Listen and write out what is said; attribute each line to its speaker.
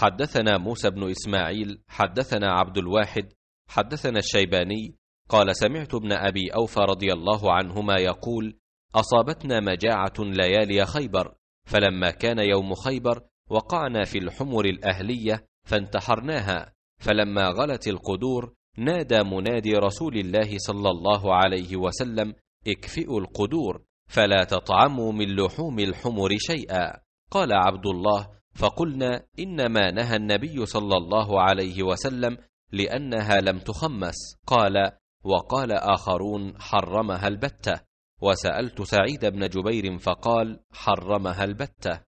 Speaker 1: حدثنا موسى بن إسماعيل
Speaker 2: حدثنا عبد الواحد حدثنا الشيباني قال سمعت ابن أبي أوفى رضي الله عنهما يقول أصابتنا مجاعة ليالي خيبر فلما كان يوم خيبر وقعنا في الحمر الأهلية فانتحرناها فلما غلت القدور نادى منادي رسول الله صلى الله عليه وسلم اكفئوا القدور فلا تطعموا من لحوم الحمر شيئا قال عبد الله فقلنا إنما نهى النبي صلى الله عليه وسلم لأنها لم تخمس قال وقال آخرون حرمها البتة وسألت سعيد بن جبير فقال حرمها
Speaker 3: البتة